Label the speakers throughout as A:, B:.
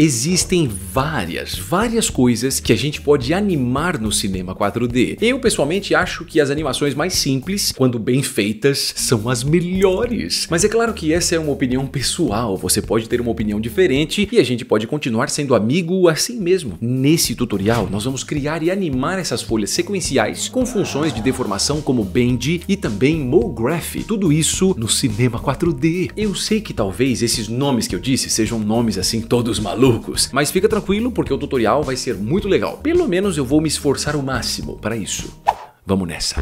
A: Existem várias, várias coisas que a gente pode animar no cinema 4D. Eu pessoalmente acho que as animações mais simples, quando bem feitas, são as melhores. Mas é claro que essa é uma opinião pessoal, você pode ter uma opinião diferente e a gente pode continuar sendo amigo assim mesmo. Nesse tutorial, nós vamos criar e animar essas folhas sequenciais com funções de deformação como Bend e também MoGraph. Tudo isso no cinema 4D. Eu sei que talvez esses nomes que eu disse sejam nomes assim todos malucos malucos. Mas fica tranquilo porque o tutorial vai ser muito legal. Pelo menos eu vou me esforçar o máximo para isso. Vamos nessa.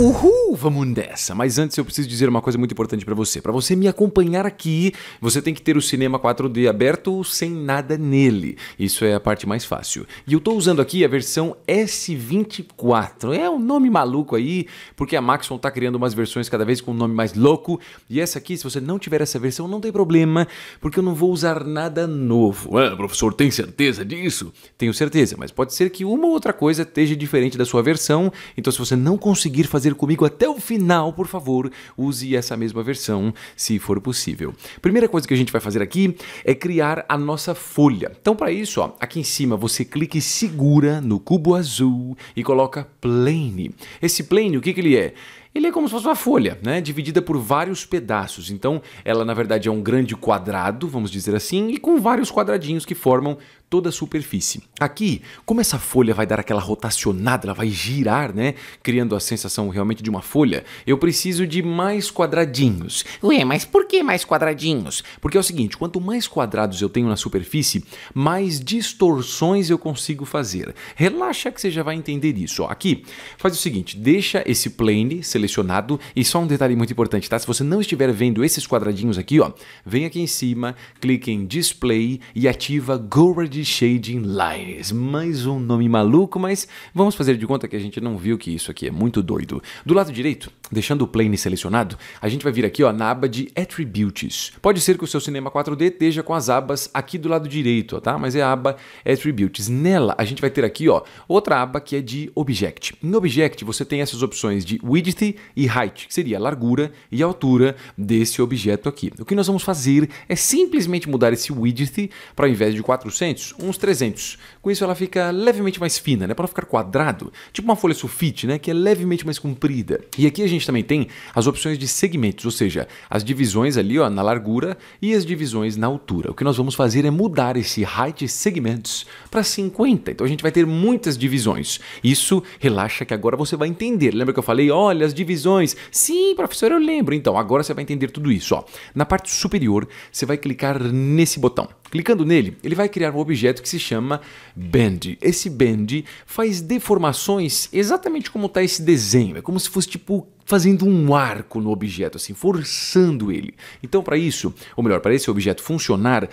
A: Uhul, vamos nessa. Mas antes eu preciso dizer uma coisa muito importante para você. Para você me acompanhar aqui, você tem que ter o cinema 4D aberto sem nada nele. Isso é a parte mais fácil. E eu estou usando aqui a versão S24. É um nome maluco aí, porque a Maxon está criando umas versões cada vez com um nome mais louco. E essa aqui, se você não tiver essa versão, não tem problema, porque eu não vou usar nada novo. Ah, professor, tem certeza disso? Tenho certeza, mas pode ser que uma ou outra coisa esteja diferente da sua versão. Então se você não conseguir fazer fazer comigo até o final, por favor, use essa mesma versão, se for possível. Primeira coisa que a gente vai fazer aqui é criar a nossa folha. Então, para isso, ó, aqui em cima você clica e segura no cubo azul e coloca plane. Esse plane, o que, que ele é? ele é como se fosse uma folha, né? dividida por vários pedaços. Então, ela na verdade é um grande quadrado, vamos dizer assim, e com vários quadradinhos que formam toda a superfície. Aqui, como essa folha vai dar aquela rotacionada, ela vai girar, né, criando a sensação realmente de uma folha, eu preciso de mais quadradinhos. Ué, mas por que mais quadradinhos? Porque é o seguinte, quanto mais quadrados eu tenho na superfície, mais distorções eu consigo fazer. Relaxa que você já vai entender isso. aqui, faz o seguinte, deixa esse plane ser selecionado. E só um detalhe muito importante, tá? Se você não estiver vendo esses quadradinhos aqui, ó, vem aqui em cima, clique em Display e ativa Grid Shading Lines. Mais um nome maluco, mas vamos fazer de conta que a gente não viu que isso aqui é muito doido. Do lado direito, deixando o plane selecionado, a gente vai vir aqui ó, na aba de Attributes. Pode ser que o seu cinema 4D esteja com as abas aqui do lado direito, ó, tá? Mas é a aba Attributes. Nela, a gente vai ter aqui ó, outra aba que é de Object. No Object, você tem essas opções de Width width e height, que seria a largura e a altura desse objeto aqui. O que nós vamos fazer é simplesmente mudar esse width para ao invés de 400, uns 300. Com isso ela fica levemente mais fina, né? para ficar quadrado, tipo uma folha sulfite, né? que é levemente mais comprida. E aqui a gente também tem as opções de segmentos, ou seja, as divisões ali ó, na largura e as divisões na altura. O que nós vamos fazer é mudar esse height segments para 50. Então a gente vai ter muitas divisões. Isso relaxa que agora você vai entender. Lembra que eu falei, olha, as divisões. Sim, professor, eu lembro. Então, agora você vai entender tudo isso. Ó. Na parte superior, você vai clicar nesse botão. Clicando nele, ele vai criar um objeto que se chama Bend. Esse Bend faz deformações exatamente como está esse desenho. É como se fosse tipo fazendo um arco no objeto, assim, forçando ele. Então, para isso, ou melhor, para esse objeto funcionar,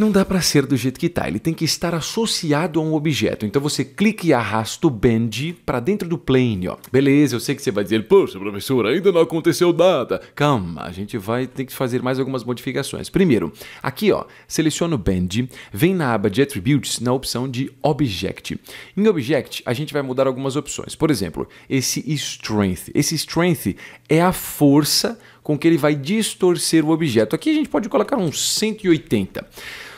A: não dá para ser do jeito que está, ele tem que estar associado a um objeto. Então você clica e arrasta o bend para dentro do plane, ó. Beleza, eu sei que você vai dizer, poxa, professor, ainda não aconteceu nada. Calma, a gente vai ter que fazer mais algumas modificações. Primeiro, aqui, ó, seleciona o bend, vem na aba de attributes na opção de object. Em object, a gente vai mudar algumas opções. Por exemplo, esse strength. Esse strength é a força com que ele vai distorcer o objeto. Aqui a gente pode colocar um 180.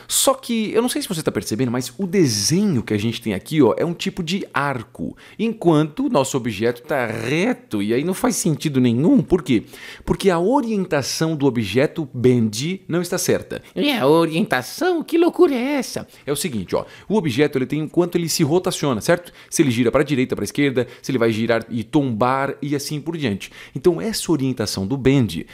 A: Só que eu não sei se você está percebendo, mas o desenho que a gente tem aqui ó, é um tipo de arco, enquanto o nosso objeto está reto e aí não faz sentido nenhum. Por quê? Porque a orientação do objeto bend não está certa. E a orientação? Que loucura é essa? É o seguinte, ó, o objeto ele tem enquanto ele se rotaciona, certo? Se ele gira para a direita, para a esquerda, se ele vai girar e tombar e assim por diante. Então essa orientação do bend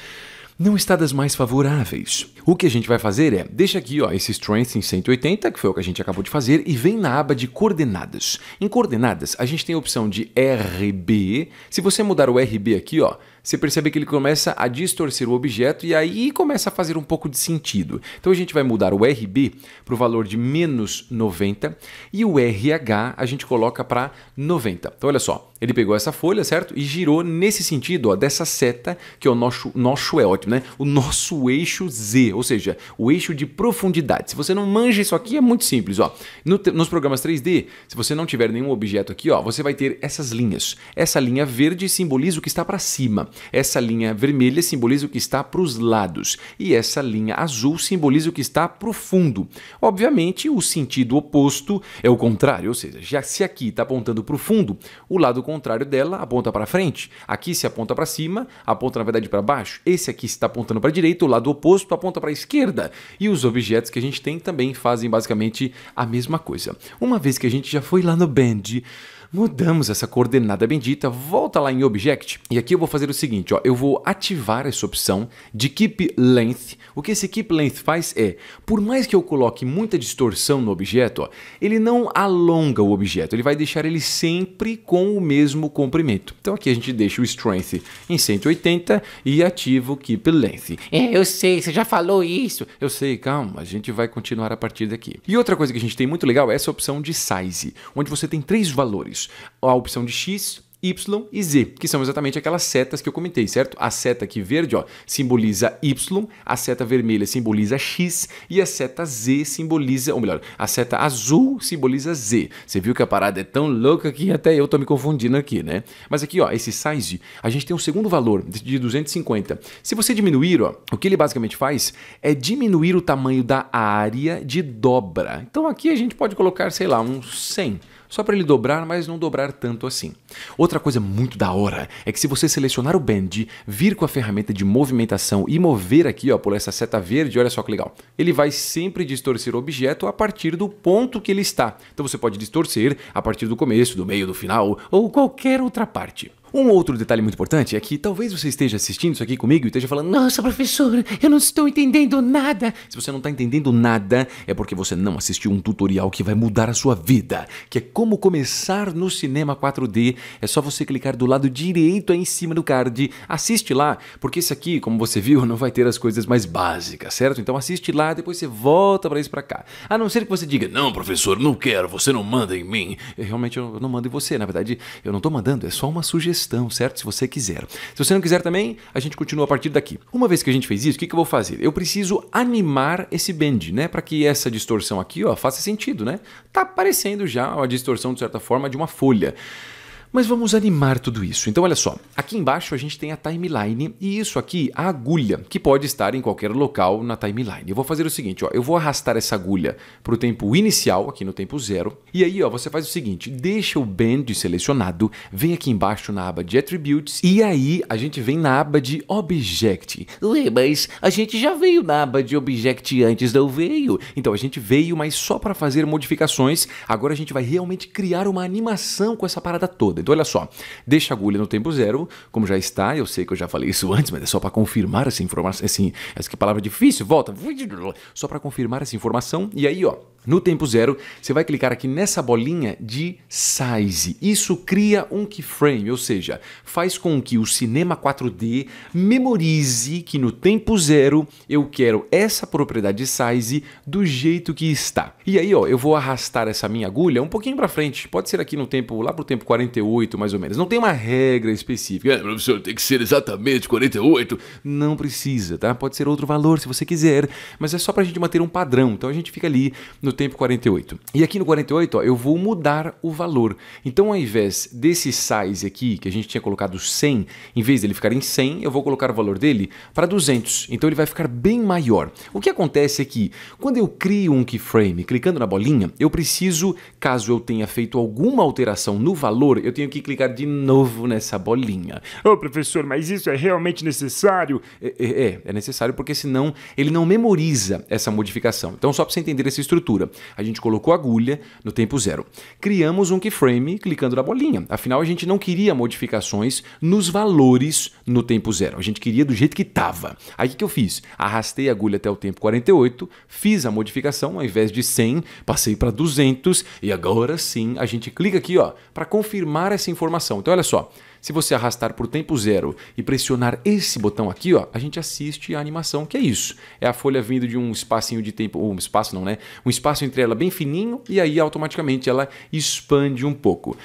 A: não está das mais favoráveis. O que a gente vai fazer é, deixa aqui ó, esse Strength em 180, que foi o que a gente acabou de fazer, e vem na aba de coordenadas. Em coordenadas, a gente tem a opção de RB. Se você mudar o RB aqui, ó, você percebe que ele começa a distorcer o objeto e aí começa a fazer um pouco de sentido. Então a gente vai mudar o RB para o valor de menos 90 e o RH a gente coloca para 90. Então olha só, ele pegou essa folha, certo? E girou nesse sentido, ó, dessa seta, que é o nosso, nosso é ótimo, né? O nosso eixo Z, ou seja, o eixo de profundidade. Se você não manja isso aqui, é muito simples, ó. No, nos programas 3D, se você não tiver nenhum objeto aqui, ó, você vai ter essas linhas. Essa linha verde simboliza o que está para cima. Essa linha vermelha simboliza o que está para os lados e essa linha azul simboliza o que está para o fundo. Obviamente, o sentido oposto é o contrário, ou seja, já se aqui está apontando para o fundo, o lado contrário dela aponta para frente. Aqui se aponta para cima, aponta na verdade para baixo. Esse aqui está apontando para a direita, o lado oposto aponta para a esquerda. E os objetos que a gente tem também fazem basicamente a mesma coisa. Uma vez que a gente já foi lá no Bend, mudamos essa coordenada bendita, volta lá em Object, e aqui eu vou fazer o seguinte, ó, eu vou ativar essa opção de Keep Length. O que esse Keep Length faz é, por mais que eu coloque muita distorção no objeto, ó, ele não alonga o objeto, ele vai deixar ele sempre com o mesmo comprimento. Então aqui a gente deixa o Strength em 180 e ativa o Keep Length. É, eu sei, você já falou isso. Eu sei, calma, a gente vai continuar a partir daqui. E outra coisa que a gente tem muito legal é essa opção de Size, onde você tem três valores a opção de X, Y e Z, que são exatamente aquelas setas que eu comentei, certo? A seta aqui verde ó, simboliza Y, a seta vermelha simboliza X e a seta Z simboliza, ou melhor, a seta azul simboliza Z. Você viu que a parada é tão louca que até eu tô me confundindo aqui, né? Mas aqui, ó, esse size, a gente tem um segundo valor de 250. Se você diminuir, ó, o que ele basicamente faz é diminuir o tamanho da área de dobra. Então aqui a gente pode colocar, sei lá, um 100 só para ele dobrar, mas não dobrar tanto assim. Outra coisa muito da hora é que se você selecionar o Bend, vir com a ferramenta de movimentação e mover aqui ó, por essa seta verde, olha só que legal, ele vai sempre distorcer o objeto a partir do ponto que ele está. Então você pode distorcer a partir do começo, do meio, do final ou qualquer outra parte. Um outro detalhe muito importante é que talvez você esteja assistindo isso aqui comigo e esteja falando: Nossa, professor, eu não estou entendendo nada. Se você não está entendendo nada, é porque você não assistiu um tutorial que vai mudar a sua vida, que é como começar no cinema 4D. É só você clicar do lado direito aí em cima do card. Assiste lá, porque esse aqui, como você viu, não vai ter as coisas mais básicas, certo? Então assiste lá, depois você volta para isso para cá. A não ser que você diga: Não, professor, não quero, você não manda em mim. É, realmente eu não mando em você, na verdade, eu não estou mandando, é só uma sugestão questão, certo? Se você quiser. Se você não quiser também, a gente continua a partir daqui. Uma vez que a gente fez isso, o que, que eu vou fazer? Eu preciso animar esse bend, né? Para que essa distorção aqui ó, faça sentido, né? Tá aparecendo já a distorção, de certa forma, de uma folha. Mas vamos animar tudo isso. Então, olha só, aqui embaixo a gente tem a timeline e isso aqui, a agulha, que pode estar em qualquer local na timeline. Eu vou fazer o seguinte, ó, eu vou arrastar essa agulha para o tempo inicial, aqui no tempo zero, e aí ó, você faz o seguinte, deixa o band selecionado, vem aqui embaixo na aba de Attributes e aí a gente vem na aba de Object. Ué, mas a gente já veio na aba de Object antes, não veio? Então, a gente veio, mas só para fazer modificações, agora a gente vai realmente criar uma animação com essa parada toda. Então, olha só, deixa a agulha no tempo zero, como já está, eu sei que eu já falei isso antes, mas é só para confirmar essa informação, assim, essa que palavra difícil, volta, só para confirmar essa informação, e aí, ó, no tempo zero, você vai clicar aqui nessa bolinha de size. Isso cria um keyframe, ou seja, faz com que o Cinema 4D memorize que no tempo zero eu quero essa propriedade size do jeito que está. E aí, ó, eu vou arrastar essa minha agulha um pouquinho para frente. Pode ser aqui no tempo, lá pro tempo 48, mais ou menos. Não tem uma regra específica. É, professor, tem que ser exatamente 48. Não precisa, tá? Pode ser outro valor se você quiser, mas é só pra gente manter um padrão. Então a gente fica ali no tempo 48. E aqui no 48, ó, eu vou mudar o valor. Então, ao invés desse size aqui, que a gente tinha colocado 100, em vez dele ficar em 100, eu vou colocar o valor dele para 200. Então, ele vai ficar bem maior. O que acontece é que, quando eu crio um keyframe clicando na bolinha, eu preciso, caso eu tenha feito alguma alteração no valor, eu tenho que clicar de novo nessa bolinha. Ô, oh, professor, mas isso é realmente necessário? É, é, é, é necessário porque senão ele não memoriza essa modificação. Então, só para você entender essa estrutura altura. A gente colocou a agulha no tempo zero. Criamos um keyframe clicando na bolinha. Afinal, a gente não queria modificações nos valores no tempo zero. A gente queria do jeito que estava. Aí o que eu fiz? Arrastei a agulha até o tempo 48, fiz a modificação, ao invés de 100, passei para 200 e agora sim a gente clica aqui ó para confirmar essa informação. Então olha só, se você arrastar por tempo zero e pressionar esse botão aqui, ó, a gente assiste a animação, que é isso. É a folha vindo de um espacinho de tempo, ou um espaço não, né? Um espaço entre ela bem fininho e aí automaticamente ela expande um pouco.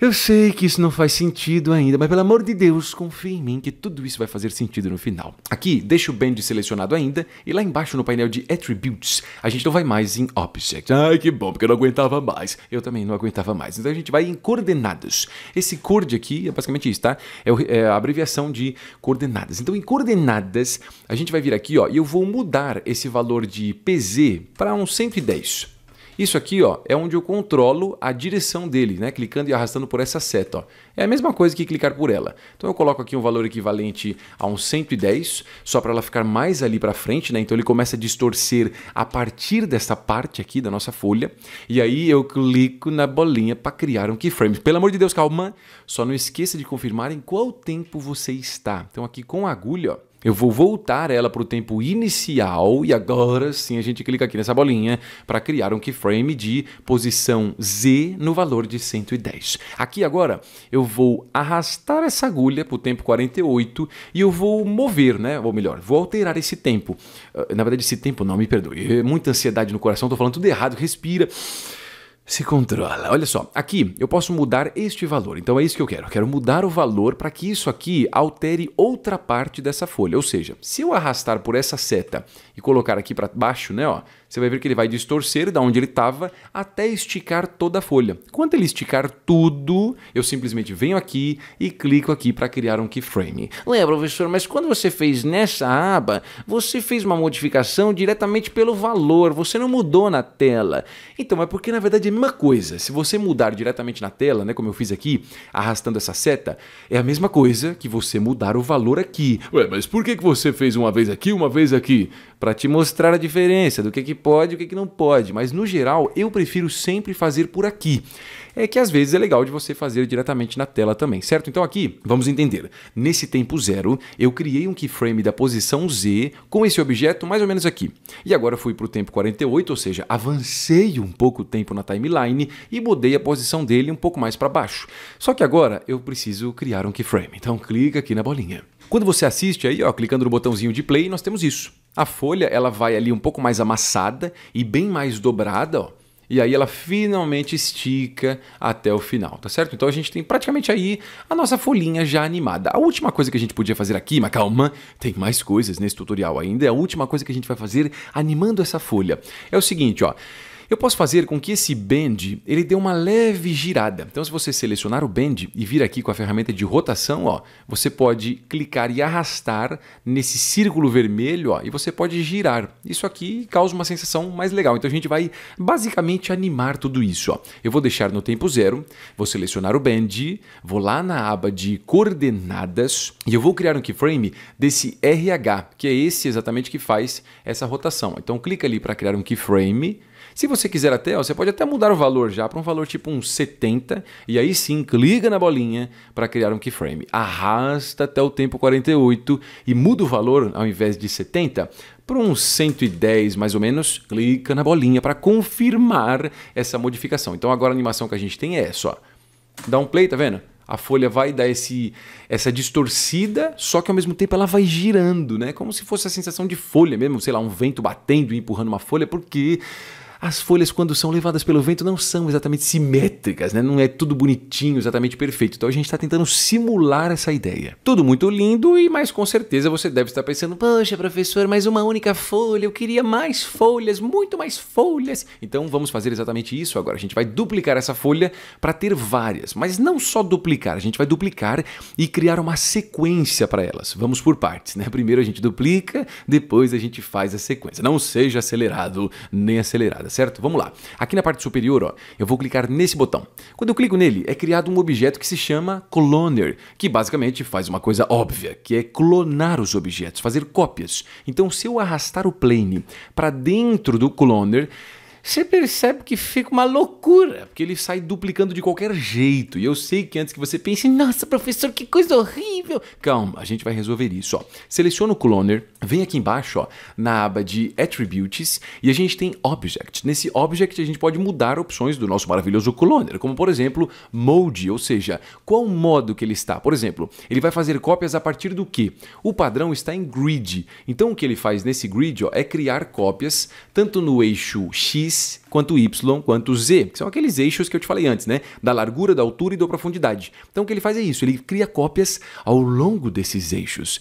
A: Eu sei que isso não faz sentido ainda, mas pelo amor de Deus, confie em mim que tudo isso vai fazer sentido no final. Aqui, deixa o Bend selecionado ainda e lá embaixo no painel de Attributes, a gente não vai mais em Object. Ai, que bom, porque eu não aguentava mais. Eu também não aguentava mais. Então a gente vai em Coordenadas. Esse CORD aqui é basicamente isso, tá? É, é a abreviação de coordenadas. Então em Coordenadas, a gente vai vir aqui, ó, e eu vou mudar esse valor de PZ para um 110. Isso aqui ó, é onde eu controlo a direção dele, né? clicando e arrastando por essa seta. Ó. É a mesma coisa que clicar por ela. Então eu coloco aqui um valor equivalente a uns 110, só para ela ficar mais ali para frente. Né? Então ele começa a distorcer a partir dessa parte aqui da nossa folha. E aí eu clico na bolinha para criar um keyframe. Pelo amor de Deus, calma! Só não esqueça de confirmar em qual tempo você está. Então aqui com a agulha... Ó, eu vou voltar ela para o tempo inicial e agora sim a gente clica aqui nessa bolinha para criar um keyframe de posição Z no valor de 110. Aqui agora eu vou arrastar essa agulha para o tempo 48 e eu vou mover, né? ou melhor, vou alterar esse tempo. Ah, na verdade esse tempo não, me perdoe, é muita ansiedade no coração, estou falando tudo errado, respira. Respira se controla. Olha só, aqui eu posso mudar este valor. Então é isso que eu quero. Eu quero mudar o valor para que isso aqui altere outra parte dessa folha. Ou seja, se eu arrastar por essa seta e colocar aqui para baixo, né, ó, você vai ver que ele vai distorcer da onde ele estava até esticar toda a folha. Quando ele esticar tudo, eu simplesmente venho aqui e clico aqui para criar um keyframe. Ué, professor, mas quando você fez nessa aba, você fez uma modificação diretamente pelo valor, você não mudou na tela. Então, é porque na verdade é a mesma coisa. Se você mudar diretamente na tela, né, como eu fiz aqui, arrastando essa seta, é a mesma coisa que você mudar o valor aqui. Ué, mas por que, que você fez uma vez aqui, uma vez aqui? Para te mostrar a diferença do que, que pode e o que, é que não pode, mas no geral eu prefiro sempre fazer por aqui. É que às vezes é legal de você fazer diretamente na tela também, certo? Então aqui, vamos entender. Nesse tempo zero, eu criei um keyframe da posição Z com esse objeto mais ou menos aqui. E agora fui para o tempo 48, ou seja, avancei um pouco o tempo na timeline e mudei a posição dele um pouco mais para baixo. Só que agora eu preciso criar um keyframe, então clica aqui na bolinha. Quando você assiste aí, ó, clicando no botãozinho de play, nós temos isso. A folha ela vai ali um pouco mais amassada e bem mais dobrada, ó, e aí ela finalmente estica até o final, tá certo? Então a gente tem praticamente aí a nossa folhinha já animada. A última coisa que a gente podia fazer aqui, mas calma, tem mais coisas nesse tutorial ainda. É a última coisa que a gente vai fazer animando essa folha é o seguinte, ó. Eu posso fazer com que esse bend ele dê uma leve girada. Então, se você selecionar o bend e vir aqui com a ferramenta de rotação, ó, você pode clicar e arrastar nesse círculo vermelho ó, e você pode girar. Isso aqui causa uma sensação mais legal. Então, a gente vai basicamente animar tudo isso. Ó. Eu vou deixar no tempo zero, vou selecionar o bend, vou lá na aba de coordenadas e eu vou criar um keyframe desse RH, que é esse exatamente que faz essa rotação. Então, clica ali para criar um keyframe se você quiser até, ó, você pode até mudar o valor já para um valor tipo um 70 e aí sim clica na bolinha para criar um keyframe. Arrasta até o tempo 48 e muda o valor ao invés de 70 para uns 110 mais ou menos, clica na bolinha para confirmar essa modificação. Então agora a animação que a gente tem é essa, ó. Dá um play, tá vendo? a folha vai dar esse, essa distorcida, só que ao mesmo tempo ela vai girando, né? Como se fosse a sensação de folha mesmo, sei lá, um vento batendo e empurrando uma folha, porque as folhas, quando são levadas pelo vento, não são exatamente simétricas, né? não é tudo bonitinho, exatamente perfeito. Então a gente está tentando simular essa ideia. Tudo muito lindo, e mas com certeza você deve estar pensando: poxa, professor, mas uma única folha, eu queria mais folhas, muito mais folhas. Então vamos fazer exatamente isso agora. A gente vai duplicar essa folha para ter várias, mas não só duplicar, a gente vai duplicar e criar uma sequência para elas. Vamos por partes, né? Primeiro a gente duplica, depois a gente faz a sequência. Não seja acelerado nem acelerada certo? Vamos lá. Aqui na parte superior, ó, eu vou clicar nesse botão. Quando eu clico nele, é criado um objeto que se chama Cloner, que basicamente faz uma coisa óbvia, que é clonar os objetos, fazer cópias. Então, se eu arrastar o plane para dentro do Cloner, você percebe que fica uma loucura, porque ele sai duplicando de qualquer jeito. E eu sei que antes que você pense, nossa, professor, que coisa horrível. Calma, a gente vai resolver isso. Ó. Seleciona o cloner, vem aqui embaixo ó, na aba de Attributes e a gente tem Object. Nesse Object a gente pode mudar opções do nosso maravilhoso cloner, como por exemplo, Mode, ou seja, qual modo que ele está. Por exemplo, ele vai fazer cópias a partir do que? O padrão está em grid. Então o que ele faz nesse grid ó, é criar cópias tanto no eixo X quanto Y quanto Z, que são aqueles eixos que eu te falei antes, né? Da largura, da altura e da profundidade. Então o que ele faz é isso, ele cria cópias ao longo desses eixos.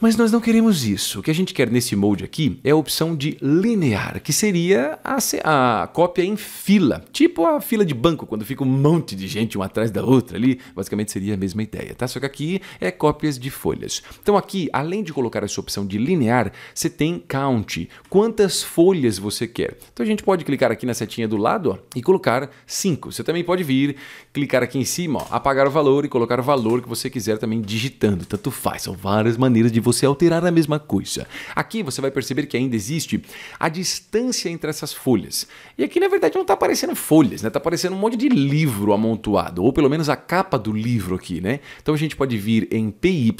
A: Mas nós não queremos isso. O que a gente quer nesse molde aqui é a opção de linear, que seria a, a cópia em fila, tipo a fila de banco, quando fica um monte de gente uma atrás da outra ali. Basicamente seria a mesma ideia, tá? Só que aqui é cópias de folhas. Então aqui, além de colocar essa opção de linear, você tem count, quantas folhas você quer. Então a gente pode clicar aqui na setinha do lado ó, e colocar 5. Você também pode vir, clicar aqui em cima, ó, apagar o valor e colocar o valor que você quiser também digitando. Tanto faz, são várias maneiras de você alterar a mesma coisa. Aqui você vai perceber que ainda existe a distância entre essas folhas. E aqui, na verdade, não está aparecendo folhas, né? Está aparecendo um monte de livro amontoado, ou pelo menos a capa do livro aqui, né? Então a gente pode vir em PY,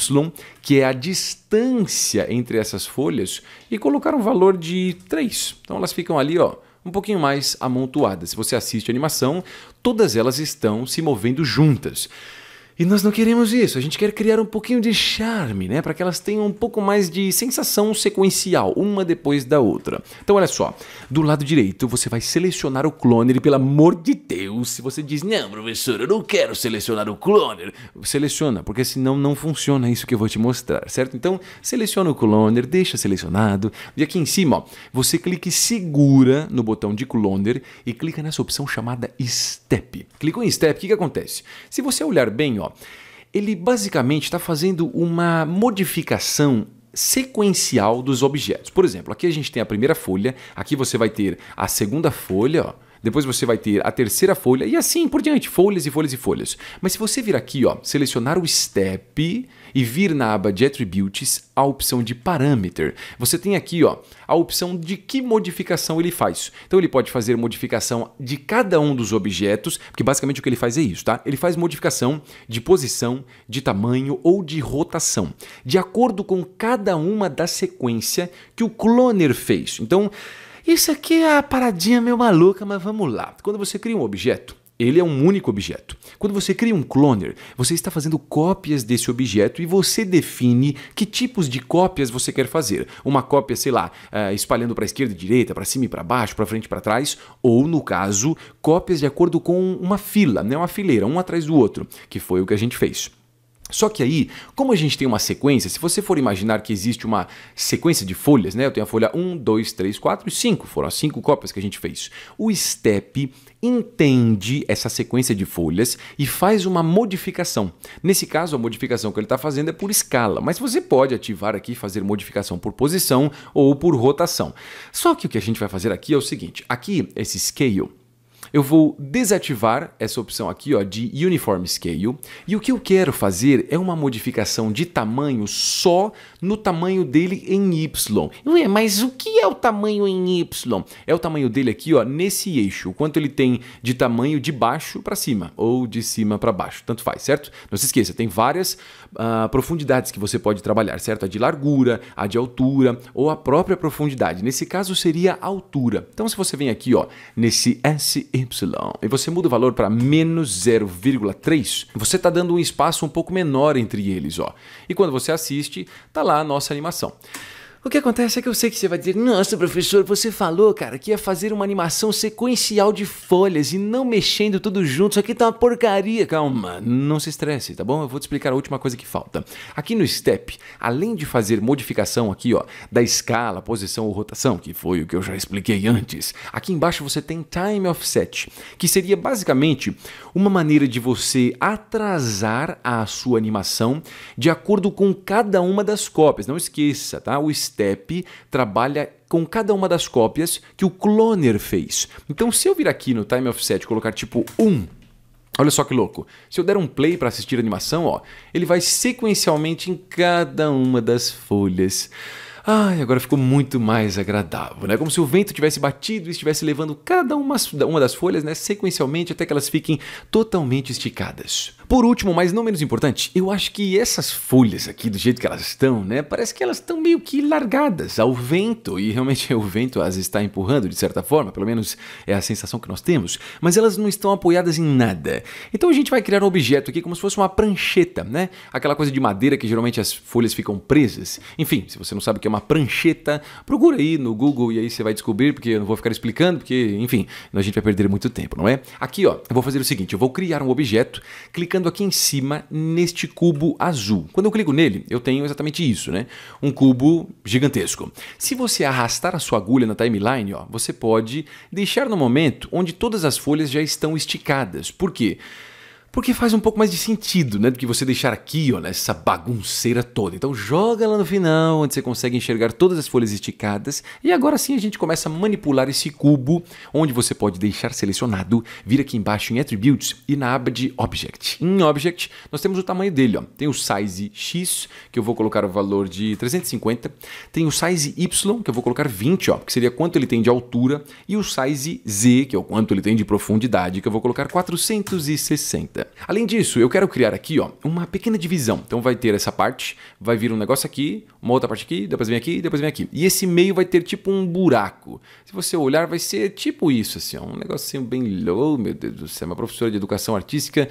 A: que é a distância entre essas folhas, e colocar um valor de 3. Então elas ficam ali, ó um pouquinho mais amontoada. Se você assiste a animação, todas elas estão se movendo juntas. E nós não queremos isso, a gente quer criar um pouquinho de charme, né? Para que elas tenham um pouco mais de sensação sequencial, uma depois da outra. Então, olha só, do lado direito você vai selecionar o cloner, e pelo amor de Deus, se você diz, não, professor, eu não quero selecionar o cloner, seleciona, porque senão não funciona isso que eu vou te mostrar, certo? Então, seleciona o cloner, deixa selecionado, e aqui em cima, ó, você clica e segura no botão de cloner e clica nessa opção chamada Step. Clica em Step, o que, que acontece? Se você olhar bem, ó, ele basicamente está fazendo uma modificação sequencial dos objetos. Por exemplo, aqui a gente tem a primeira folha, aqui você vai ter a segunda folha, ó, depois você vai ter a terceira folha e assim por diante, folhas e folhas e folhas. Mas se você vir aqui, ó, selecionar o step, e vir na aba de Attributes a opção de Parameter. Você tem aqui ó, a opção de que modificação ele faz. Então ele pode fazer modificação de cada um dos objetos, porque basicamente o que ele faz é isso, tá? Ele faz modificação de posição, de tamanho ou de rotação, de acordo com cada uma da sequência que o cloner fez. Então, isso aqui é a paradinha meio maluca, mas vamos lá. Quando você cria um objeto, ele é um único objeto. Quando você cria um cloner, você está fazendo cópias desse objeto e você define que tipos de cópias você quer fazer. Uma cópia, sei lá, eh, espalhando para a esquerda e direita, para cima e para baixo, para frente e para trás, ou, no caso, cópias de acordo com uma fila, né? uma fileira, um atrás do outro, que foi o que a gente fez. Só que aí, como a gente tem uma sequência, se você for imaginar que existe uma sequência de folhas, né? Eu tenho a folha 1, 2, 3, 4 e 5, foram as 5 cópias que a gente fez. O step entende essa sequência de folhas e faz uma modificação. Nesse caso, a modificação que ele está fazendo é por escala, mas você pode ativar aqui e fazer modificação por posição ou por rotação. Só que o que a gente vai fazer aqui é o seguinte: aqui, esse scale eu vou desativar essa opção aqui ó, de Uniform Scale e o que eu quero fazer é uma modificação de tamanho só no tamanho dele em Y. Ué, mas o que é o tamanho em Y? É o tamanho dele aqui ó, nesse eixo, o quanto ele tem de tamanho de baixo para cima ou de cima para baixo, tanto faz, certo? Não se esqueça, tem várias uh, profundidades que você pode trabalhar, certo? A de largura, a de altura ou a própria profundidade. Nesse caso seria a altura. Então se você vem aqui ó, nesse s e você muda o valor para menos 0,3, você está dando um espaço um pouco menor entre eles. Ó. E quando você assiste, está lá a nossa animação. O que acontece é que eu sei que você vai dizer: Nossa, professor, você falou, cara, que ia fazer uma animação sequencial de folhas e não mexendo tudo junto. Isso aqui tá uma porcaria. Calma, não se estresse, tá bom? Eu vou te explicar a última coisa que falta. Aqui no step, além de fazer modificação aqui, ó, da escala, posição ou rotação, que foi o que eu já expliquei antes, aqui embaixo você tem time offset, que seria basicamente uma maneira de você atrasar a sua animação de acordo com cada uma das cópias. Não esqueça, tá? O step trabalha com cada uma das cópias que o cloner fez. Então, se eu vir aqui no time offset e colocar tipo 1, olha só que louco. Se eu der um play para assistir a animação, ó, ele vai sequencialmente em cada uma das folhas. Ai, agora ficou muito mais agradável, né? Como se o vento tivesse batido e estivesse levando cada uma, uma das folhas, né, sequencialmente até que elas fiquem totalmente esticadas. Por último, mas não menos importante, eu acho que essas folhas aqui, do jeito que elas estão, né, parece que elas estão meio que largadas ao vento, e realmente o vento as está empurrando de certa forma, pelo menos é a sensação que nós temos, mas elas não estão apoiadas em nada. Então a gente vai criar um objeto aqui como se fosse uma prancheta, né? Aquela coisa de madeira que geralmente as folhas ficam presas. Enfim, se você não sabe o que é uma prancheta, procura aí no Google e aí você vai descobrir, porque eu não vou ficar explicando, porque, enfim, a gente vai perder muito tempo, não é? Aqui, ó, eu vou fazer o seguinte, eu vou criar um objeto, clicando clicando aqui em cima neste cubo azul. Quando eu clico nele, eu tenho exatamente isso, né? Um cubo gigantesco. Se você arrastar a sua agulha na timeline, ó, você pode deixar no momento onde todas as folhas já estão esticadas. Por quê? Porque faz um pouco mais de sentido, né? Do que você deixar aqui, olha, essa bagunceira toda. Então joga lá no final, onde você consegue enxergar todas as folhas esticadas. E agora sim a gente começa a manipular esse cubo, onde você pode deixar selecionado, vir aqui embaixo em Attributes e na aba de Object. Em Object, nós temos o tamanho dele, ó. Tem o size X, que eu vou colocar o valor de 350. Tem o size Y, que eu vou colocar 20, ó, que seria quanto ele tem de altura. E o size Z, que é o quanto ele tem de profundidade, que eu vou colocar 460. Além disso, eu quero criar aqui ó, uma pequena divisão. Então vai ter essa parte, vai vir um negócio aqui, uma outra parte aqui, depois vem aqui, depois vem aqui. E esse meio vai ter tipo um buraco. Se você olhar, vai ser tipo isso, assim, ó, um negocinho bem low, meu Deus do céu. Uma professora de educação artística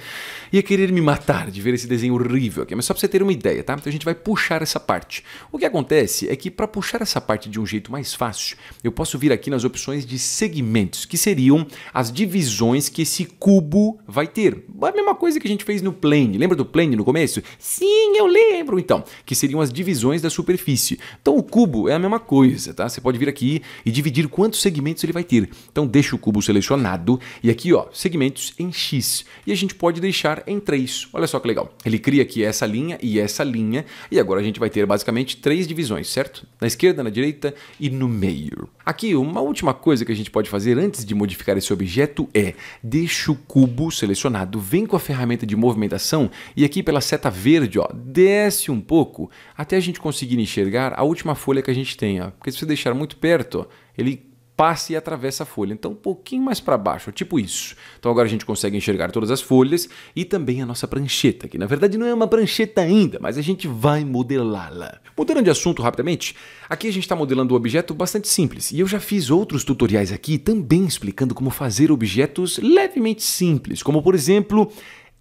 A: ia querer me matar de ver esse desenho horrível aqui. Mas só para você ter uma ideia, tá? Então a gente vai puxar essa parte. O que acontece é que para puxar essa parte de um jeito mais fácil, eu posso vir aqui nas opções de segmentos, que seriam as divisões que esse cubo vai ter mesma coisa que a gente fez no plane. Lembra do plane no começo? Sim, eu lembro. Então, que seriam as divisões da superfície. Então, o cubo é a mesma coisa, tá? Você pode vir aqui e dividir quantos segmentos ele vai ter. Então, deixa o cubo selecionado e aqui, ó, segmentos em X. E a gente pode deixar em 3. Olha só que legal. Ele cria aqui essa linha e essa linha. E agora a gente vai ter basicamente três divisões, certo? Na esquerda, na direita e no meio. Aqui, uma última coisa que a gente pode fazer antes de modificar esse objeto é deixa o cubo selecionado, vem com a ferramenta de movimentação e aqui pela seta verde, ó, desce um pouco até a gente conseguir enxergar a última folha que a gente tem. Ó, porque se você deixar muito perto, ó, ele passa e atravessa a folha. Então, um pouquinho mais para baixo, tipo isso. Então, agora a gente consegue enxergar todas as folhas e também a nossa prancheta, que na verdade não é uma prancheta ainda, mas a gente vai modelá-la. Mudando de assunto rapidamente, aqui a gente está modelando um objeto bastante simples e eu já fiz outros tutoriais aqui também explicando como fazer objetos levemente simples, como por exemplo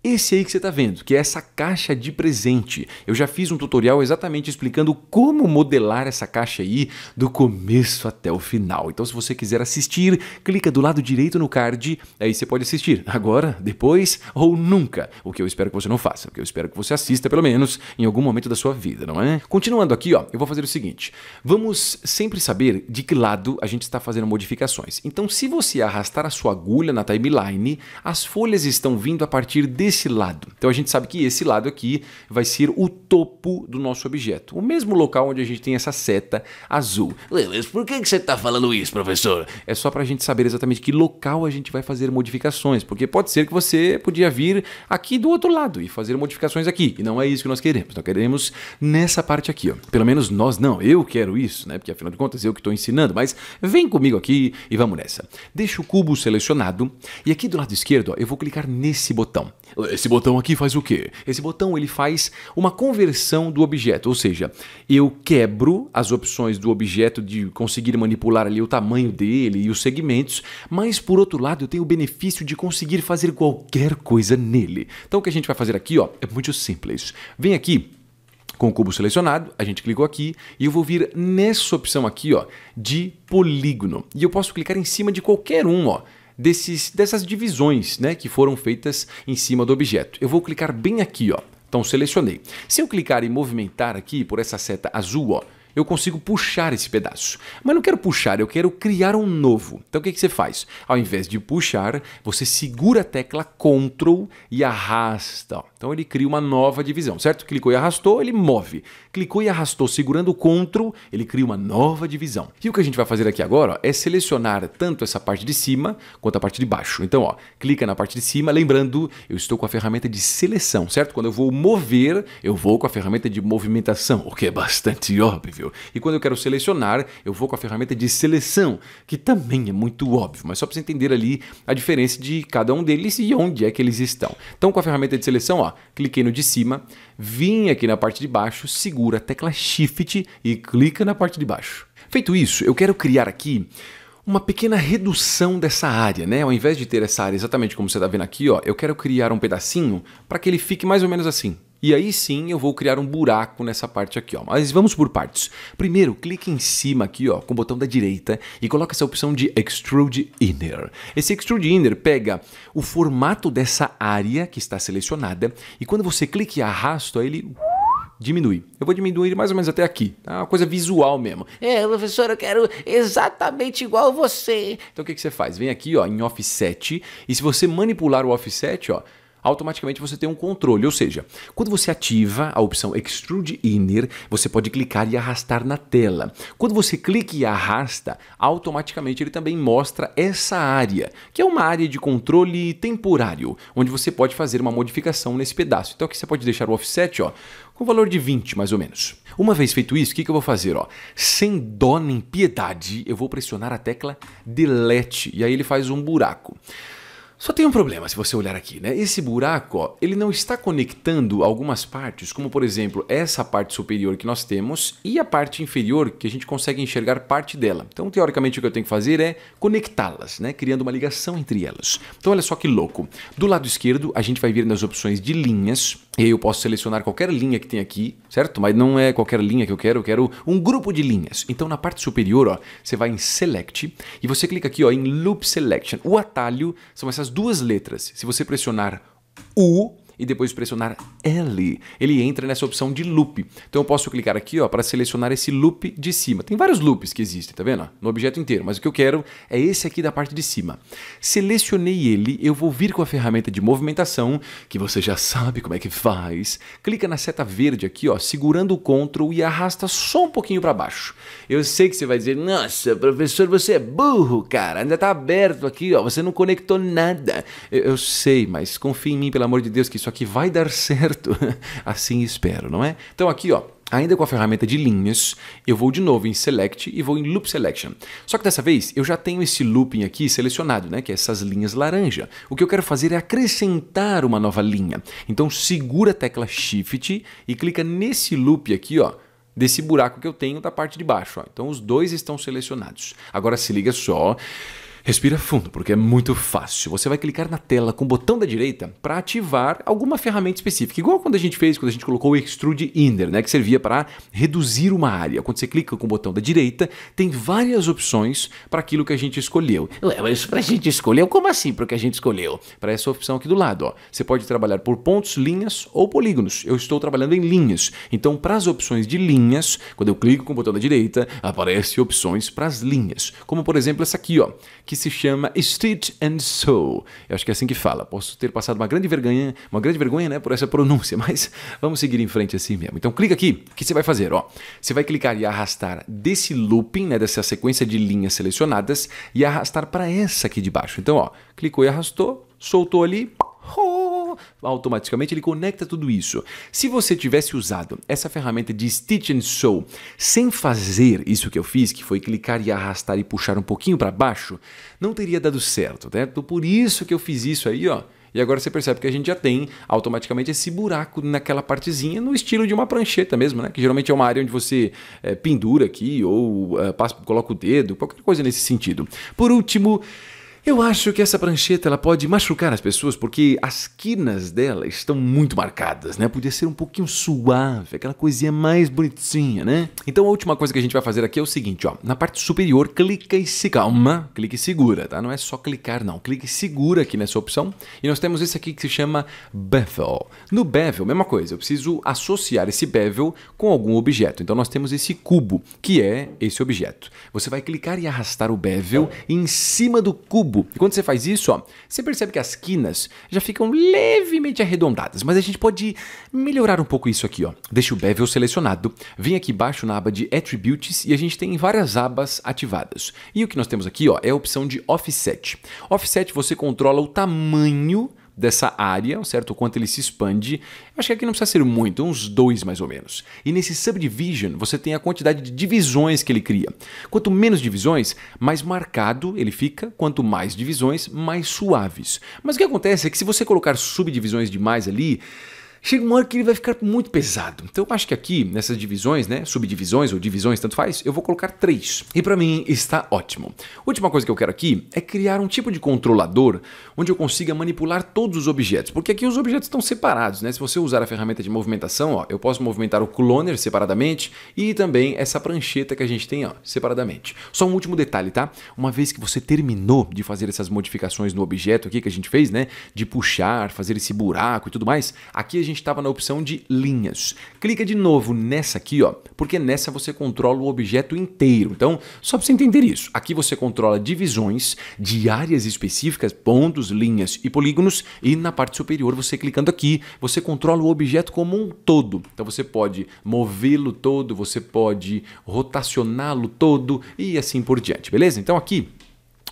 A: esse aí que você está vendo, que é essa caixa de presente. Eu já fiz um tutorial exatamente explicando como modelar essa caixa aí do começo até o final. Então se você quiser assistir, clica do lado direito no card, aí você pode assistir agora, depois ou nunca. O que eu espero que você não faça, o que eu espero que você assista pelo menos em algum momento da sua vida, não é? Continuando aqui, ó, eu vou fazer o seguinte. Vamos sempre saber de que lado a gente está fazendo modificações. Então se você arrastar a sua agulha na timeline, as folhas estão vindo a partir de esse lado. Então a gente sabe que esse lado aqui vai ser o topo do nosso objeto, o mesmo local onde a gente tem essa seta azul. Lelis, por que, que você está falando isso, professor? É só para a gente saber exatamente que local a gente vai fazer modificações, porque pode ser que você podia vir aqui do outro lado e fazer modificações aqui, e não é isso que nós queremos. Nós queremos nessa parte aqui, ó. pelo menos nós não, eu quero isso, né? porque afinal de contas eu que estou ensinando, mas vem comigo aqui e vamos nessa. Deixa o cubo selecionado e aqui do lado esquerdo ó, eu vou clicar nesse botão. Esse botão aqui faz o quê? Esse botão ele faz uma conversão do objeto, ou seja, eu quebro as opções do objeto de conseguir manipular ali o tamanho dele e os segmentos, mas por outro lado eu tenho o benefício de conseguir fazer qualquer coisa nele. Então o que a gente vai fazer aqui, ó, é muito simples. Vem aqui com o cubo selecionado, a gente clicou aqui e eu vou vir nessa opção aqui, ó, de polígono. E eu posso clicar em cima de qualquer um, ó desses, dessas divisões né, que foram feitas em cima do objeto. Eu vou clicar bem aqui, ó. então selecionei. Se eu clicar em movimentar aqui por essa seta azul, ó, eu consigo puxar esse pedaço. Mas não quero puxar, eu quero criar um novo. Então o que, que você faz? Ao invés de puxar, você segura a tecla Ctrl e arrasta. Então ele cria uma nova divisão, certo? Clicou e arrastou, ele move. Clicou e arrastou segurando o Ctrl, ele cria uma nova divisão. E o que a gente vai fazer aqui agora ó, é selecionar tanto essa parte de cima quanto a parte de baixo. Então, ó, clica na parte de cima, lembrando, eu estou com a ferramenta de seleção, certo? Quando eu vou mover, eu vou com a ferramenta de movimentação, o que é bastante óbvio. E quando eu quero selecionar, eu vou com a ferramenta de seleção, que também é muito óbvio, mas só para você entender ali a diferença de cada um deles e onde é que eles estão. Então, com a ferramenta de seleção, ó, cliquei no de cima, vim aqui na parte de baixo, segura a tecla Shift e clica na parte de baixo. Feito isso, eu quero criar aqui uma pequena redução dessa área, né? Ao invés de ter essa área exatamente como você está vendo aqui, ó, eu quero criar um pedacinho para que ele fique mais ou menos assim. E aí sim eu vou criar um buraco nessa parte aqui, ó. Mas vamos por partes. Primeiro, clique em cima aqui, ó, com o botão da direita e coloca essa opção de Extrude Inner. Esse Extrude Inner pega o formato dessa área que está selecionada e quando você clica e arrasta, ele diminui. Eu vou diminuir mais ou menos até aqui. Tá? Uma coisa visual mesmo. É, professor, eu quero exatamente igual você. Então o que, que você faz? Vem aqui ó, em Offset e se você manipular o Offset, ó, automaticamente você tem um controle. Ou seja, quando você ativa a opção Extrude Inner, você pode clicar e arrastar na tela. Quando você clica e arrasta, automaticamente ele também mostra essa área, que é uma área de controle temporário, onde você pode fazer uma modificação nesse pedaço. Então aqui você pode deixar o offset, ó, com valor de 20 mais ou menos. Uma vez feito isso, o que, que eu vou fazer? Ó? Sem dó nem piedade, eu vou pressionar a tecla Delete e aí ele faz um buraco. Só tem um problema se você olhar aqui, né? Esse buraco, ó, ele não está conectando algumas partes, como por exemplo essa parte superior que nós temos e a parte inferior que a gente consegue enxergar parte dela. Então, teoricamente, o que eu tenho que fazer é conectá-las, né? Criando uma ligação entre elas. Então, olha só que louco. Do lado esquerdo, a gente vai vir nas opções de linhas. E aí eu posso selecionar qualquer linha que tem aqui, certo? Mas não é qualquer linha que eu quero, eu quero um grupo de linhas. Então, na parte superior, ó, você vai em Select e você clica aqui ó, em Loop Selection. O atalho são essas duas letras. Se você pressionar U, e depois pressionar L, ele entra nessa opção de loop. Então eu posso clicar aqui para selecionar esse loop de cima. Tem vários loops que existem, tá vendo? No objeto inteiro, mas o que eu quero é esse aqui da parte de cima. Selecionei ele, eu vou vir com a ferramenta de movimentação, que você já sabe como é que faz. Clica na seta verde aqui, ó, segurando o Ctrl e arrasta só um pouquinho para baixo. Eu sei que você vai dizer, nossa, professor, você é burro, cara, ainda tá aberto aqui, ó, você não conectou nada. Eu, eu sei, mas confia em mim, pelo amor de Deus, que isso isso aqui vai dar certo. assim espero, não é? Então aqui, ó, Ainda com a ferramenta de linhas, eu vou de novo em Select e vou em Loop Selection. Só que dessa vez eu já tenho esse looping aqui selecionado, né, que é essas linhas laranja. O que eu quero fazer é acrescentar uma nova linha. Então segura a tecla Shift e clica nesse loop aqui, ó, desse buraco que eu tenho da parte de baixo. Ó. Então os dois estão selecionados. Agora se liga só. Respira fundo, porque é muito fácil. Você vai clicar na tela com o botão da direita para ativar alguma ferramenta específica, igual quando a gente fez, quando a gente colocou o Extrude Inner, né, que servia para reduzir uma área. Quando você clica com o botão da direita, tem várias opções para aquilo que a gente escolheu. Ué, mas para a gente escolheu? Como assim para o que a gente escolheu? Para essa opção aqui do lado, ó. você pode trabalhar por pontos, linhas ou polígonos. Eu estou trabalhando em linhas, então para as opções de linhas, quando eu clico com o botão da direita, aparecem opções para as linhas, como por exemplo essa aqui, ó, que se chama Street and Soul. Eu acho que é assim que fala. Posso ter passado uma grande vergonha, uma grande vergonha, né, por essa pronúncia, mas vamos seguir em frente assim mesmo. Então clica aqui. O que você vai fazer, ó? Você vai clicar e arrastar desse looping, né, dessa sequência de linhas selecionadas e arrastar para essa aqui de baixo. Então, ó, clicou e arrastou, soltou ali, automaticamente ele conecta tudo isso. Se você tivesse usado essa ferramenta de Stitch and Sew sem fazer isso que eu fiz, que foi clicar e arrastar e puxar um pouquinho para baixo, não teria dado certo, né? Então, por isso que eu fiz isso aí, ó. E agora você percebe que a gente já tem automaticamente esse buraco naquela partezinha, no estilo de uma prancheta mesmo, né? Que geralmente é uma área onde você é, pendura aqui ou é, passa, coloca o dedo, qualquer coisa nesse sentido. Por último, eu acho que essa prancheta ela pode machucar as pessoas porque as quinas dela estão muito marcadas, né? Podia ser um pouquinho suave, aquela coisinha mais bonitinha, né? Então a última coisa que a gente vai fazer aqui é o seguinte, ó. Na parte superior, clica e se calma, clica e segura, tá? Não é só clicar, não. Clica e segura aqui nessa opção. E nós temos esse aqui que se chama bevel. No bevel, mesma coisa. Eu preciso associar esse bevel com algum objeto. Então nós temos esse cubo, que é esse objeto. Você vai clicar e arrastar o bevel em cima do cubo cubo. E quando você faz isso, ó, você percebe que as quinas já ficam levemente arredondadas, mas a gente pode melhorar um pouco isso aqui. Ó. Deixa o bevel selecionado, vem aqui embaixo na aba de Attributes e a gente tem várias abas ativadas. E o que nós temos aqui ó, é a opção de Offset. Offset você controla o tamanho dessa área, certo? O quanto ele se expande. Eu acho que aqui não precisa ser muito, uns dois mais ou menos. E nesse subdivision, você tem a quantidade de divisões que ele cria. Quanto menos divisões, mais marcado ele fica. Quanto mais divisões, mais suaves. Mas o que acontece é que se você colocar subdivisões demais ali, chega uma hora que ele vai ficar muito pesado. Então eu acho que aqui, nessas divisões, né, subdivisões ou divisões, tanto faz, eu vou colocar três. E para mim está ótimo. Última coisa que eu quero aqui é criar um tipo de controlador onde eu consiga manipular todos os objetos, porque aqui os objetos estão separados, né? Se você usar a ferramenta de movimentação, ó, eu posso movimentar o cloner separadamente e também essa prancheta que a gente tem, ó, separadamente. Só um último detalhe, tá? Uma vez que você terminou de fazer essas modificações no objeto aqui que a gente fez, né, de puxar, fazer esse buraco e tudo mais, aqui a gente estava na opção de linhas. Clica de novo nessa aqui, ó, porque nessa você controla o objeto inteiro. Então, só para você entender isso, aqui você controla divisões de áreas específicas, pontos, linhas e polígonos, e na parte superior, você clicando aqui, você controla o objeto como um todo. Então, você pode movê-lo todo, você pode rotacioná-lo todo e assim por diante, beleza? Então, aqui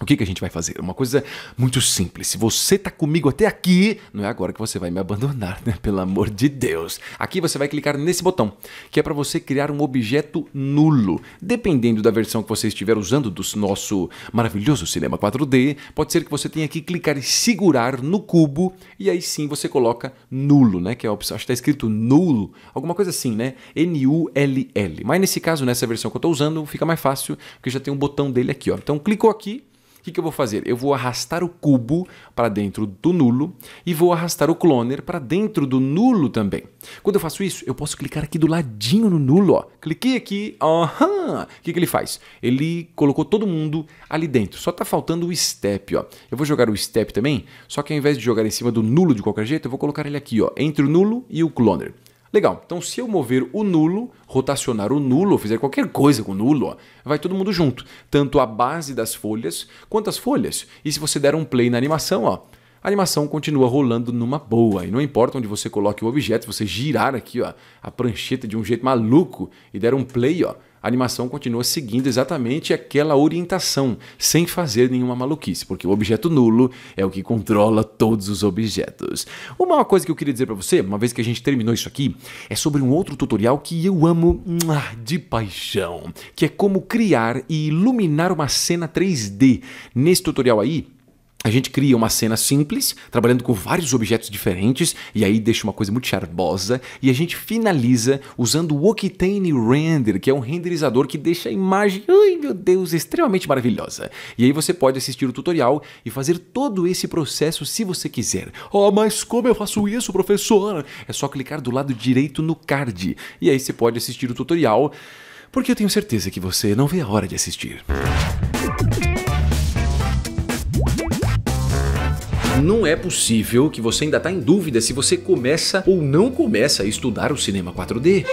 A: o que, que a gente vai fazer? Uma coisa muito simples. Se você está comigo até aqui, não é agora que você vai me abandonar, né? Pelo amor de Deus. Aqui você vai clicar nesse botão, que é para você criar um objeto nulo. Dependendo da versão que você estiver usando do nosso maravilhoso cinema 4D, pode ser que você tenha que clicar e segurar no cubo, e aí sim você coloca nulo, né? Que é a opção. Acho que está escrito nulo, alguma coisa assim, né? N-U-L-L. Mas nesse caso, nessa versão que eu estou usando, fica mais fácil, porque já tem um botão dele aqui, ó. Então clicou aqui que, que eu vou fazer? Eu vou arrastar o cubo para dentro do nulo e vou arrastar o cloner para dentro do nulo também. Quando eu faço isso, eu posso clicar aqui do ladinho no nulo. Ó. Cliquei aqui, O que, que ele faz? Ele colocou todo mundo ali dentro. Só está faltando o step. Ó. Eu vou jogar o step também, só que ao invés de jogar em cima do nulo de qualquer jeito, eu vou colocar ele aqui, ó, entre o nulo e o cloner. Legal, então se eu mover o nulo, rotacionar o nulo, fizer qualquer coisa com o nulo, ó, vai todo mundo junto. Tanto a base das folhas quanto as folhas. E se você der um play na animação, ó, a animação continua rolando numa boa. E não importa onde você coloque o objeto, se você girar aqui ó, a prancheta de um jeito maluco e der um play, ó, a animação continua seguindo exatamente aquela orientação, sem fazer nenhuma maluquice, porque o objeto nulo é o que controla todos os objetos. Uma coisa que eu queria dizer para você, uma vez que a gente terminou isso aqui, é sobre um outro tutorial que eu amo de paixão, que é como criar e iluminar uma cena 3D. Nesse tutorial aí, a gente cria uma cena simples, trabalhando com vários objetos diferentes, e aí deixa uma coisa muito charmosa, e a gente finaliza usando o Octane Render, que é um renderizador que deixa a imagem, ai meu Deus, extremamente maravilhosa. E aí você pode assistir o tutorial e fazer todo esse processo se você quiser. Oh, mas como eu faço isso, professor? É só clicar do lado direito no card, e aí você pode assistir o tutorial, porque eu tenho certeza que você não vê a hora de assistir. Não é possível que você ainda está em dúvida se você começa ou não começa a estudar o cinema 4D.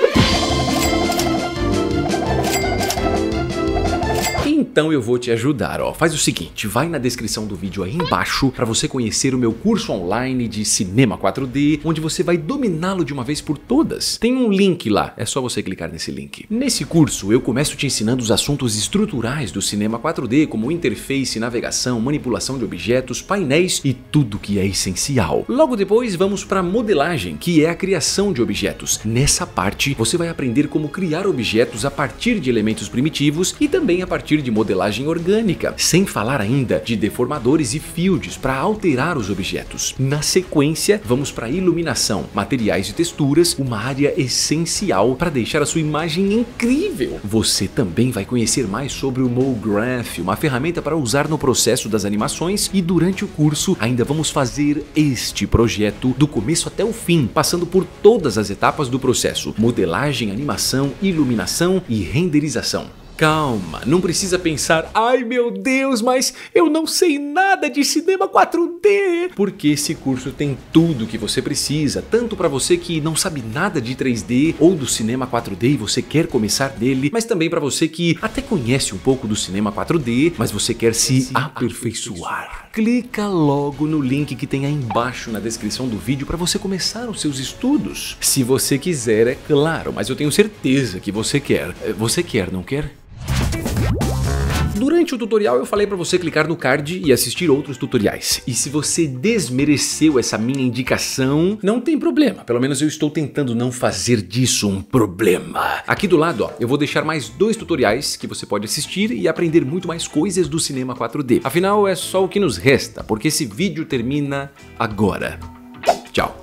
A: Então eu vou te ajudar, ó. Faz o seguinte, vai na descrição do vídeo aí embaixo para você conhecer o meu curso online de cinema 4D, onde você vai dominá-lo de uma vez por todas. Tem um link lá, é só você clicar nesse link. Nesse curso eu começo te ensinando os assuntos estruturais do cinema 4D, como interface, navegação, manipulação de objetos, painéis e tudo que é essencial. Logo depois vamos para modelagem, que é a criação de objetos. Nessa parte você vai aprender como criar objetos a partir de elementos primitivos e também a partir de modelagem orgânica, sem falar ainda de deformadores e fields para alterar os objetos. Na sequência, vamos para iluminação, materiais e texturas, uma área essencial para deixar a sua imagem incrível. Você também vai conhecer mais sobre o MoGraph, uma ferramenta para usar no processo das animações e durante o curso ainda vamos fazer este projeto do começo até o fim, passando por todas as etapas do processo: modelagem, animação, iluminação e renderização. Calma, não precisa pensar, ai meu Deus, mas eu não sei nada de cinema 4D. Porque esse curso tem tudo que você precisa, tanto para você que não sabe nada de 3D ou do cinema 4D e você quer começar dele, mas também para você que até conhece um pouco do cinema 4D, mas você quer se aperfeiçoar clica logo no link que tem aí embaixo na descrição do vídeo para você começar os seus estudos. Se você quiser, é claro, mas eu tenho certeza que você quer. É, você quer, não quer? Durante o tutorial eu falei para você clicar no card e assistir outros tutoriais. E se você desmereceu essa minha indicação, não tem problema. Pelo menos eu estou tentando não fazer disso um problema. Aqui do lado, ó, eu vou deixar mais dois tutoriais que você pode assistir e aprender muito mais coisas do cinema 4D. Afinal, é só o que nos resta, porque esse vídeo termina agora. Tchau.